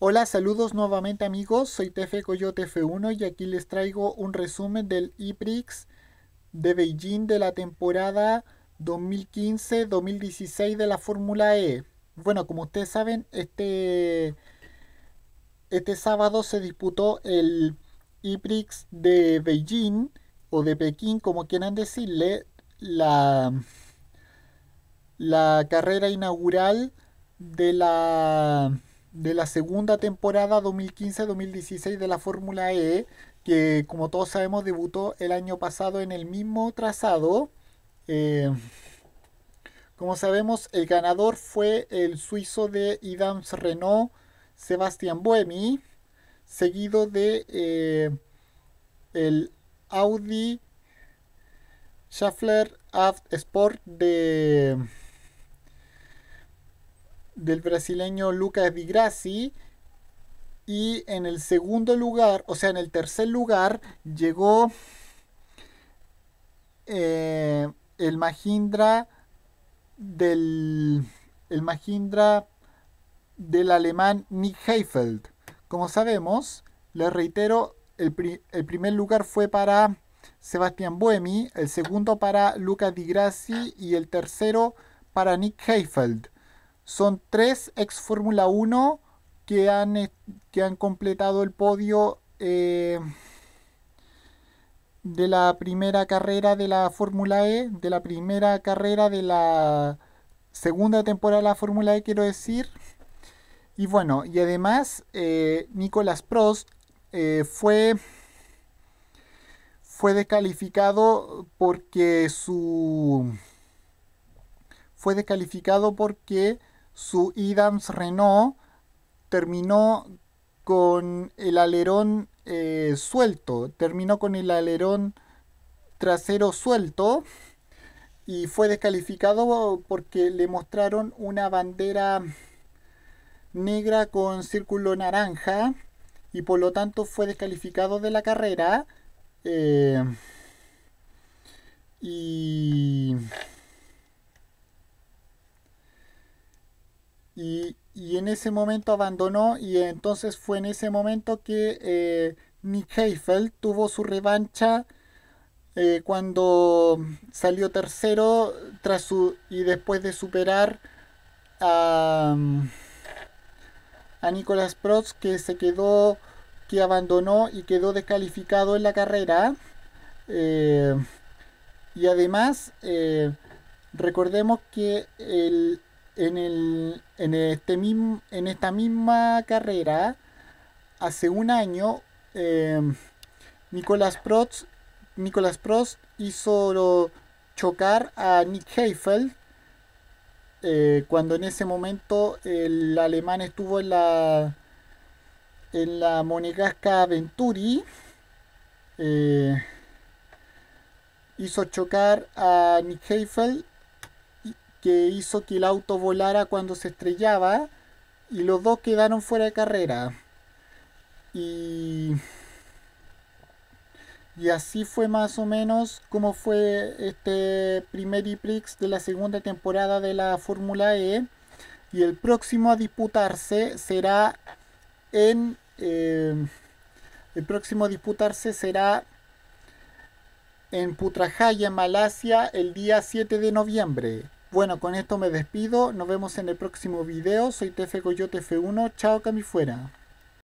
Hola, saludos nuevamente amigos, soy Tefe Coyote F1 y aquí les traigo un resumen del IPRIX de Beijing de la temporada 2015-2016 de la Fórmula E. Bueno, como ustedes saben, este, este sábado se disputó el IPRIX de Beijing o de Pekín, como quieran decirle, la, la carrera inaugural de la de la segunda temporada 2015-2016 de la Fórmula E, que como todos sabemos debutó el año pasado en el mismo trazado. Eh, como sabemos, el ganador fue el suizo de Idams Renault, Sebastián Buemi, seguido de eh, el Audi Schaffler Aft Sport de del brasileño Lucas Di Grassi. Y en el segundo lugar, o sea, en el tercer lugar, llegó eh, el Mahindra del el Mahindra del alemán Nick Heifeld. Como sabemos, les reitero, el, el primer lugar fue para Sebastián Buemi, el segundo para Lucas Di Grassi y el tercero para Nick Heifeld. Son tres ex Fórmula 1 que han, eh, que han completado el podio eh, de la primera carrera de la Fórmula E, de la primera carrera de la segunda temporada de la Fórmula E, quiero decir. Y bueno, y además Nicolás eh, Nicolas Prost fue, fue descalificado porque su... fue descalificado porque su Idams Renault terminó con el alerón eh, suelto, terminó con el alerón trasero suelto y fue descalificado porque le mostraron una bandera negra con círculo naranja y por lo tanto fue descalificado de la carrera eh, y ese momento abandonó y entonces fue en ese momento que eh, Nick Heifeld tuvo su revancha eh, cuando salió tercero tras su, y después de superar a, mm, a Nicolas Prost que se quedó, que abandonó y quedó descalificado en la carrera. Eh, y además, recordemos que el, en, el, en, este mismo, en esta misma carrera, hace un año, em, Nicolás Prost, Nicolás hizo chocar a Nick Heifeld eh, cuando en ese momento el alemán estuvo en la en la monegasca Venturi eh, hizo chocar a Nick Heifeld que hizo que el auto volara cuando se estrellaba y los dos quedaron fuera de carrera. Y, así fue más o menos como fue este primer IPRIX de la segunda temporada de la Fórmula E. Y el próximo a disputarse será en... Eh, el próximo a disputarse será en Putrajaya, Malasia, el día 7 de noviembre. Bueno, con esto me despido. Nos vemos en el próximo video. Soy TF Coyote 1 Chao, Cami fuera.